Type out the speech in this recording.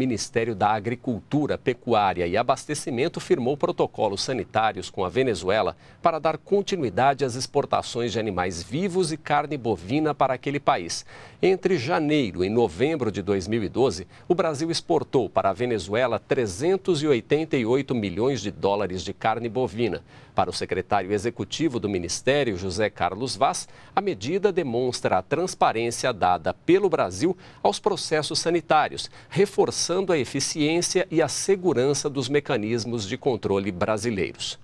Ministério da Agricultura, Pecuária e Abastecimento firmou protocolos sanitários com a Venezuela para dar continuidade às exportações de animais vivos e carne bovina para aquele país. Entre janeiro e novembro de 2012, o Brasil exportou para a Venezuela 388 milhões de dólares de carne bovina. Para o secretário executivo do Ministério, José Carlos Vaz, a medida demonstra a transparência dada pelo Brasil aos processos sanitários, reforçando reforçando a eficiência e a segurança dos mecanismos de controle brasileiros.